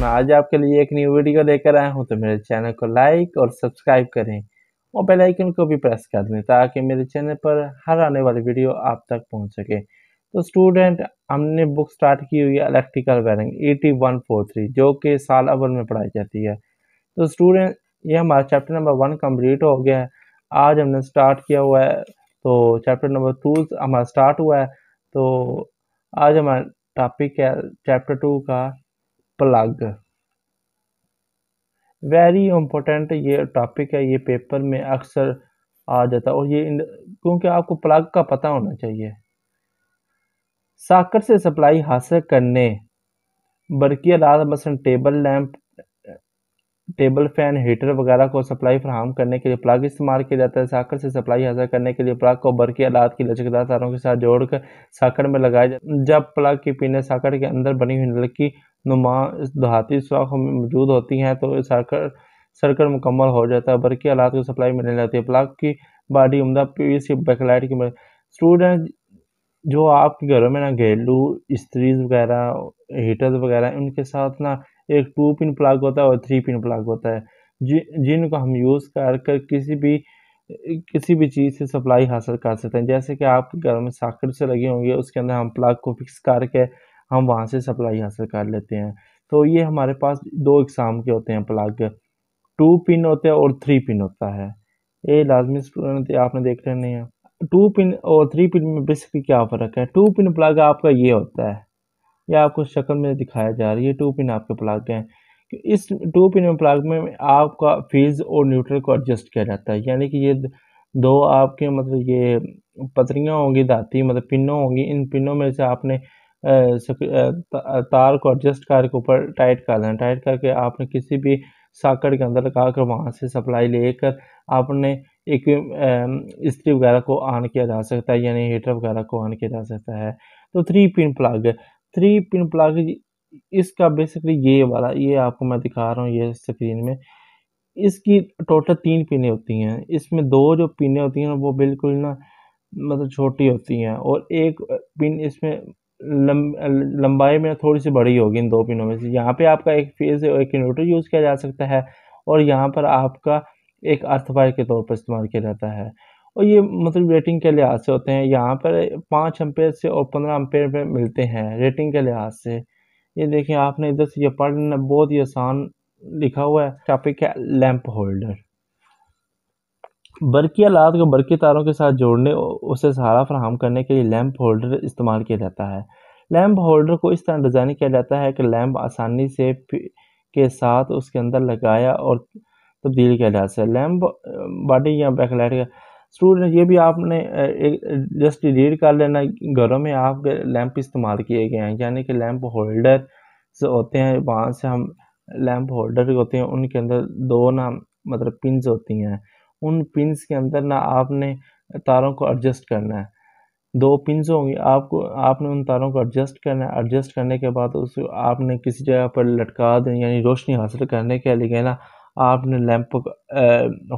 मैं आज आपके लिए एक न्यू वीडियो लेकर आया हूं तो मेरे चैनल को लाइक और सब्सक्राइब करें और बेल आइकन को भी प्रेस कर दें ताकि मेरे चैनल पर हर आने वाली वीडियो आप तक पहुंच सके तो स्टूडेंट हमने बुक स्टार्ट की हुई है electrical wiring A T one four three जो कि साल अवर में पढ़ाई जाती है तो स्टूडेंट ये हमारा चैप्टर नंबर वन कम्प्लीट हो गया है आज हमने स्टार्ट किया हुआ है तो चैप्टर नंबर टू हमारा स्टार्ट हुआ है तो आज हमारा टॉपिक है चैप्टर टू का प्लग वेरी इंपॉर्टेंट ये टॉपिक है ये पेपर में अक्सर आ जाता है और ये क्योंकि आपको प्लग का पता होना चाहिए साकर से सप्लाई हासिल करने बरकी लाल मसन table lamp table fan heater वगैरह को सप्लाई फ्राहम करने के लिए प्लग इस्तेमाल किया जाता है साकड़ से सप्लाई हासिल करने के लिए प्लग को बरकी आलात की लचकदार तारों के साथ जोड़कर साकड़ में लगाया जाता जब प्लग की पीने साकर के अंदर बनी हुई नलकी नुमा दहाती सुराख में मौजूद होती हैं तो साकर सर्कल मुकम्मल हो जाता है बरकी आलात को सप्लाई मिलने जाती है प्लग की बाडी उमदा पी सी बैकलाइट की स्टूडेंट जो आपके घरों में ना घरेलू स्त्रीज वगैरह हीटर वगैरह उनके साथ ना एक टू पिन प्लग होता है और थ्री पिन प्लग होता है जि जिनको हम यूज़ कर कर किसी भी किसी भी चीज़ से सप्लाई हासिल कर सकते हैं जैसे कि आपके घर में साखिर से लगे होंगे उसके अंदर हम प्लग को फिक्स करके हम वहाँ से सप्लाई हासिल कर लेते हैं तो ये हमारे पास दो इकसाम के होते हैं प्लग टू पिन होते हैं और थ्री पिन होता है ये लाजमी स्टूडेंट आपने देख रहे नहीं है टू पिन और थ्री पिन में बेसिकली क्या फ़र्क है टू पिन प्लग आपका ये होता है ये आपको शक्ल में दिखाया जा रही है टू पिन आपके प्लाग हैं इस टू पिन प्लाग में आपका फेज और न्यूट्रल को एडजस्ट किया जाता है यानी कि ये दो आपके मतलब ये पतरियाँ होंगी दाती मतलब पिनों होंगी इन पिनों में से आपने तार को एडजस्ट करके ऊपर टाइट कर देना टाइट करके आपने किसी भी साकड़ के अंदर लगा कर वहाँ से सप्लाई लेकर आपने एक स्त्री वगैरह को ऑन किया जा सकता है यानी हीटर वगैरह को ऑन किया जा सकता है तो three pin plug three pin plug इसका बेसिकली ये वाला ये आपको मैं दिखा रहा हूँ ये स्क्रीन में इसकी टोटल तीन पिनें होती हैं इसमें दो जो पिनें होती हैं वो बिल्कुल ना मतलब छोटी होती हैं और एक पिन इसमें लंब, लंबाई में थोड़ी सी बड़ी होगी इन दो पिनों में से यहाँ पे आपका एक फेज़ और एक इन्वर्टर यूज़ किया जा सकता है और यहाँ पर आपका एक अर्थवायर के तौर पर इस्तेमाल किया जाता है और ये मतलब रेटिंग के लिहाज से होते हैं यहाँ पर पाँच अम्पेयर से और पंद्रह अम्पेयर में मिलते हैं रेटिंग के लिहाज से ये देखें आपने इधर से ये पढ़ बहुत ही आसान लिखा हुआ है टॉपिक है लैंप होल्डर बरकी आलात को बरकी तारों के साथ जोड़ने और उसे सहारा फराहम करने के लिए लैंप होल्डर इस्तेमाल किया जाता है लैंप होल्डर को इस तरह डिज़ाइन किया जाता है कि लैंप आसानी से के साथ उसके अंदर लगाया और तब्दील किया जा सके लैंप बॉडी या बैकलाइट का स्टूडेंट ये भी आपने जस्ट रीड कर लेना घरों में आप लैंप इस्तेमाल किए गए हैं यानी कि लैंप होल्डर से होते हैं वहाँ से हम लैंप होल्डर होते हैं उनके अंदर दो ना मतलब पिंस होती हैं उन पिंस के अंदर ना आपने तारों को एडजस्ट करना है दो पिंस होंगी आपको आपने उन तारों को एडजस्ट करना है एडजस्ट करने के बाद उसको आपने किसी जगह पर लटका दें यानी रोशनी हासिल करने के लिए ना आपने लैंप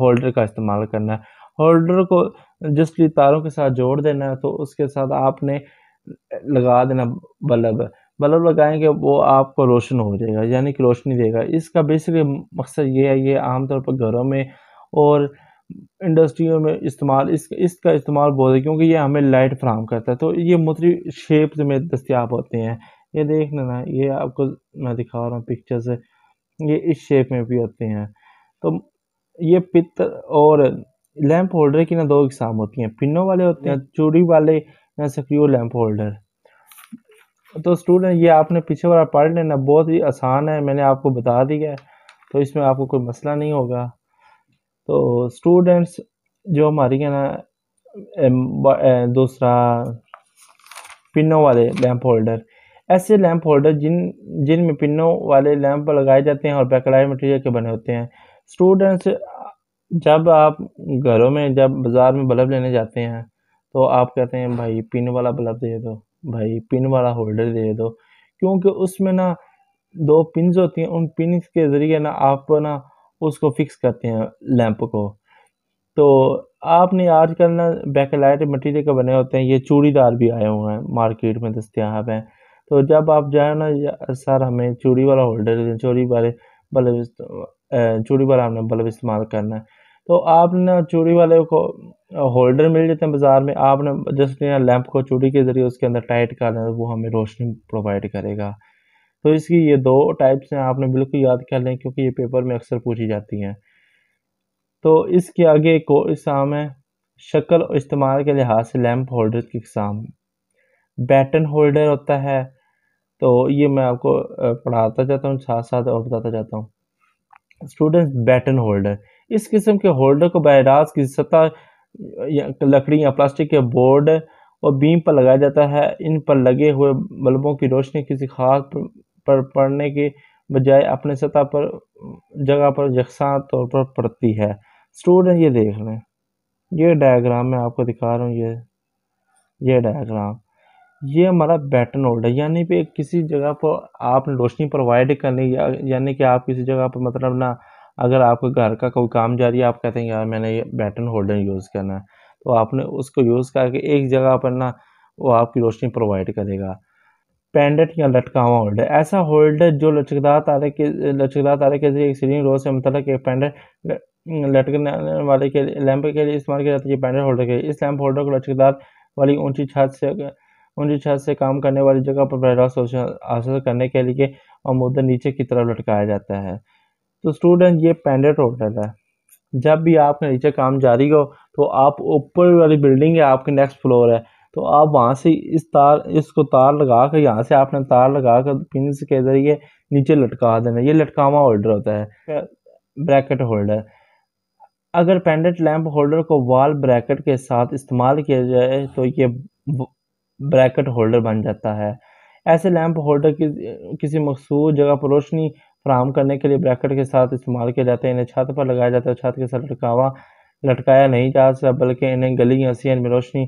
होल्डर का इस्तेमाल करना है होल्डर को जिसकी तारों के साथ जोड़ देना है तो उसके साथ आपने लगा देना बल्ब बल्ब लगाएंगे वो आपको रोशन हो जाएगा यानी कि रोशनी देगा इसका बेसिकली मकसद ये है ये आमतौर पर घरों में और इंडस्ट्रियों में इस्तेमाल इस इसका इस्तेमाल बहुत है क्योंकि ये हमें लाइट फ्राहम करता है तो ये मुतरी शेप में दस्तियाब होते हैं ये देख लेना ये आपको मैं दिखा रहा हूँ पिक्चर से ये इस शेप में भी होते हैं तो ये पित्त और लैंप होल्डर की ना दो इकसाम होती हैं पिनों वाले होते हैं चूड़ी वाले या सक्रियो लैंप होल्डर तो स्टूडेंट ये आपने पीछे वाला पढ़ लेना बहुत ही आसान है मैंने आपको बता दिया है तो इसमें आपको कोई मसला नहीं होगा तो स्टूडेंट्स जो हमारी है ना दूसरा पिनों वाले लैंप होल्डर ऐसे लैंप होल्डर जिन जिन में पिनों वाले लैंप लगाए जाते हैं और बैकलाइट मटेरियल के बने होते हैं स्टूडेंट्स जब आप घरों में जब बाज़ार में बल्ब लेने जाते हैं तो आप कहते हैं भाई पिन वाला बल्ब दे दो भाई पिन वाला होल्डर दे दो क्योंकि उसमें ना दो पिन होती हैं उन पिन के ज़रिए ना आप ना उसको फ़िक्स करते हैं लैंप को। तो आपने आजकल ना बैकलाइट मटेरियल के बने होते हैं ये चूड़ीदार भी आए हुए हैं मार्केट में दस्तियाब हैं। तो जब आप जाए ना सर हमें चूड़ी वाला होल्डर चूड़ी वाले बल्ब चूड़ी वाला हमने बल्ब इस्तेमाल करना है। तो आप ना चूड़ी वाले को होल्डर मिल जाते हैं बाज़ार में आपने जस्ट ना लैंप को चूड़ी के ज़रिए उसके अंदर टाइट कर लें वो हमें रोशनी प्रोवाइड करेगा तो इसकी ये दो टाइप्स हैं आपने बिल्कुल याद कर लें क्योंकि ये पेपर में अक्सर पूछी जाती हैं तो इसके आगे एक और इकसाम है शक्ल और इस्तेमाल के लिहाज से लैंप होल्डर की इकसाम बैटन होल्डर होता है तो ये मैं आपको पढ़ाता जाता हूँ साथ साथ और बताता जाता हूँ स्टूडेंट्स बैटन होल्डर इस किस्म के होल्डर को बह की सतह लकड़ी या प्लास्टिक के बोर्ड और बीम पर लगाया जाता है इन पर लगे हुए बल्बों की रोशनी किसी खास पर पड़ने के बजाय अपने सतह पर जगह पर यकसा तौर पर पड़ती है स्टूडेंट ये देख लें ये डायग्राम मैं आपको दिखा रहा हूँ ये ये डायग्राम ये हमारा बैटन होल्डर यानी कि किसी जगह पर आपने रोशनी प्रोवाइड करनी यानी कि आप किसी जगह पर मतलब ना अगर आपके घर का कोई काम जा रही है आप कहते हैं यार मैंने ये बैटन होल्डर यूज़ करना है तो आपने उसको यूज़ करके एक जगह पर ना वो आपकी रोशनी प्रोवाइड करेगा पेंडेंट या लटका हुआ होल्डर ऐसा होल्डर जो लचकदार तारे के लचकदार तारे के जरिए सीलिंग रोज से मतलब एक पेंडेंट लटकने वाले के लैंप के लिए इस्तेमाल किया जाता है पेंडेंट होल्डर के लिए इस लैंप होल्डर को लचकदार वाली ऊंची छत से ऊंची छत से काम करने वाली जगह पर पैरास हासिल करने के लिए मुद्दा नीचे की तरफ लटकाया जाता है तो स्टूडेंट ये पेंडेंट होटल है जब भी आपके नीचे काम जारी हो तो आप ऊपर वाली बिल्डिंग है आपकी नेक्स्ट फ्लोर है तो आप वहाँ से इस तार इसको तार लगा कर यहाँ से आपने तार लगा कर पिन के ज़रिए नीचे लटका देना ये लटकावा होल्डर होता है ब्रैकेट होल्डर अगर पेंडेंट लैंप होल्डर को वॉल ब्रैकेट के साथ इस्तेमाल किया जाए तो ये ब्रैकेट होल्डर बन जाता है ऐसे लैंप होल्डर कि, किसी मखसूस जगह पर रोशनी फ्राहम करने के लिए ब्रैकेट के साथ इस्तेमाल किए जाते हैं इन्हें छत पर लगाया जाता है छत के साथ लटकावा लटकाया नहीं जा सकता बल्कि इन्हें गली हसीन में रोशनी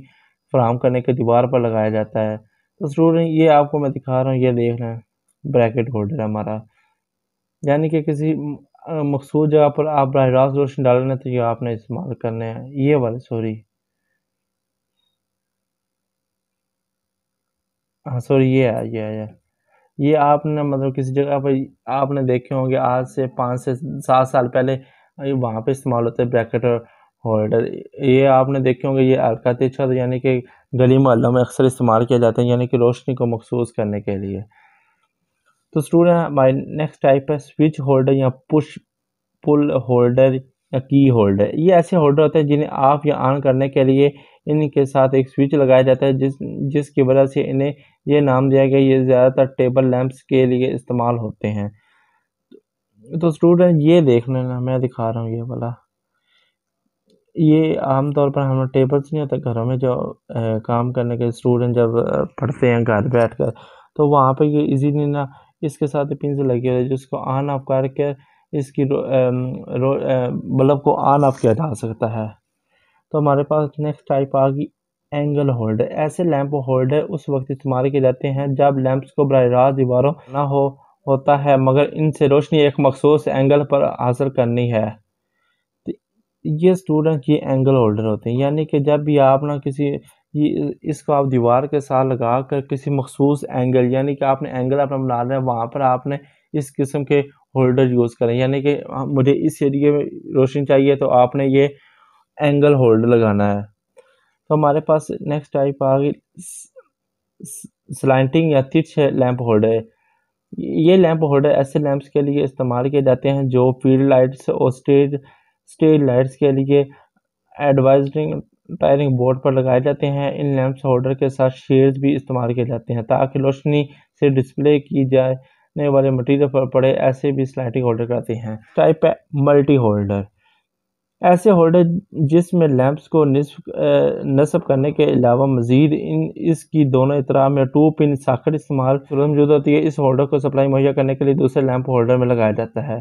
फ्राहम करने के दीवार पर लगाया जाता है तो ज़रूर ये आपको मैं दिखा रहा हूँ ये देख रहे हैं ब्रैकेट होल्डर हमारा यानी कि किसी मखसूस जगह पर आप बरह रास्त रोशनी डालने तो ये आपने इस्तेमाल करने हैं ये वाले सॉरी हाँ सॉरी ये आया ये आया ये आपने मतलब किसी जगह पर आपने देखे होंगे आज से पाँच से सात साल पहले ये वहाँ पे इस्तेमाल होते हैं ब्रैकेट और होल्डर ये आपने देखे होंगे ये अलकाते छत यानी कि गली मोहल्लों में अक्सर इस्तेमाल किया जाता है यानी कि रोशनी को मखसूस करने के लिए तो स्टूडेंट बाई नेक्स्ट टाइप है स्विच होल्डर या पुश पुल होल्डर या की होल्डर ये ऐसे होल्डर होते हैं जिन्हें आप या ऑन करने के लिए इनके साथ एक स्विच लगाया जाता है जिस जिसकी वजह से इन्हें ये नाम दिया गया ये ज़्यादातर टेबल लैंप्स के लिए इस्तेमाल होते हैं तो स्टूडेंट ये देख लेना मैं दिखा रहा हूँ ये वाला ये आमतौर पर हम टेबल्स नहीं होता घरों में जो काम करने के स्टूडेंट जब पढ़ते हैं घर बैठ कर तो वहाँ पर ये इजीली ना इसके साथ पिंजर लगे हुए जिसको ऑन ऑफ करके इसकी रो, रो, बल्ब को ऑन ऑफ किया जा सकता है तो हमारे पास नेक्स्ट टाइप आ गई एंगल होल्डर ऐसे लैंप होल्डर उस वक्त इस्तेमाल किए जाते हैं जब लैंप्स को बरह रास्त दीवारों ना हो होता है मगर इनसे रोशनी एक मखसूस एंगल पर हासिल करनी है तो ये स्टूडेंट ये एंगल होल्डर होते हैं यानी कि जब भी आप ना किसी ये इसको आप दीवार के साथ लगा कर किसी मखसूस एंगल यानी कि आपने एंगल अपना बना रहे हैं वहाँ पर आपने इस किस्म के होल्डर यूज़ करें यानी कि मुझे इस एरिए में रोशनी चाहिए तो आपने ये एंगल होल्ड लगाना है तो हमारे पास नेक्स्ट टाइप आ गई स्लाइटिंग या तिरछ लैंप होल्डर ये लैंप होल्डर ऐसे लैंप्स के लिए इस्तेमाल किए जाते हैं जो फील्ड लाइट्स और स्टेज स्टेज लाइट्स के लिए एडवाइजिंग टायरिंग बोर्ड पर लगाए जाते हैं इन लैंप्स होल्डर के साथ शेड्स भी इस्तेमाल किए जाते हैं ताकि रोशनी से डिस्प्ले की जाने वाले मटेरियल पर पड़े ऐसे भी स्लाइटिंग होल्डर करते हैं टाइप है मल्टी होल्डर ऐसे होल्डर जिसमें लैंप्स को नस्ब नस्ब करने के अलावा मज़ीद इन इसकी दोनों इतरा में टू पिन साखट इस्तेमाल मौजूद होती है इस होल्डर को सप्लाई मुहैया करने के लिए दूसरे लैम्प होल्डर में लगाया जाता है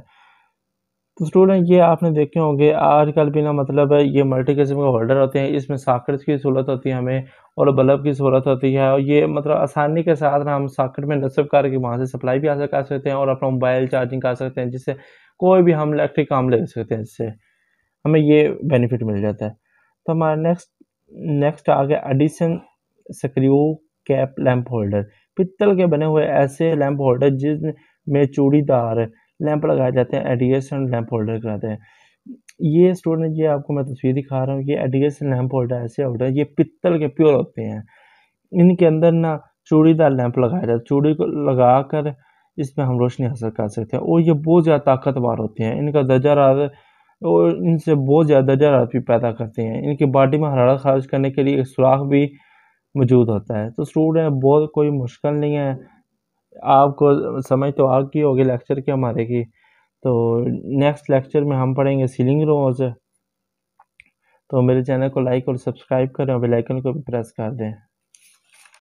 तो स्टूडेंट ये आपने देखे होंगे आजकल बिना मतलब है ये मल्टी किस्म के होल्डर होते हैं इसमें साकट्स की सहूलत होती है हमें और बल्ब की सहूलत होती है और ये मतलब आसानी के साथ हम साकट में नस्ब करके वहाँ से सप्लाई भी हासिल कर सकते हैं और अपना मोबाइल चार्जिंग कर सकते हैं जिससे कोई भी हम इलेक्ट्रिक काम ले सकते हैं इससे हमें ये बेनिफिट मिल जाता है तो हमारा नेक्स्ट नेक्स्ट आ गया edison screw cap lamp holder पित्तल के बने हुए ऐसे लैंप होल्डर जिसमें चूड़ीदार लैंप लगाए जाते हैं एडिगेशन लैंप होल्डर कराते हैं ये स्टूडेंट ये आपको मैं तस्वीर दिखा रहा हूँ ये एडिगेशन लैंप होल्डर ऐसे होल्डर ये पित्तल के प्योर होते हैं इनके अंदर ना चूड़ीदार लैंप लगाया जाता है चूड़ी को लगा कर इसमें हम रोशनी हासिल कर सकते हैं और ये बहुत ज़्यादा ताकतवर होते हैं इनका दर्जा और इनसे बहुत ज़्यादा भी पैदा करते हैं इनकी बॉडी में हरारत खारिज करने के लिए एक सुराख भी मौजूद होता है तो स्टूडेंट बहुत कोई मुश्किल नहीं है आपको समझ तो आ गई होगी लेक्चर के हमारे की तो नेक्स्ट लेक्चर में हम पढ़ेंगे सीलिंग रोज तो मेरे चैनल को लाइक और सब्सक्राइब करें और बेल आइकन को भी प्रेस कर दें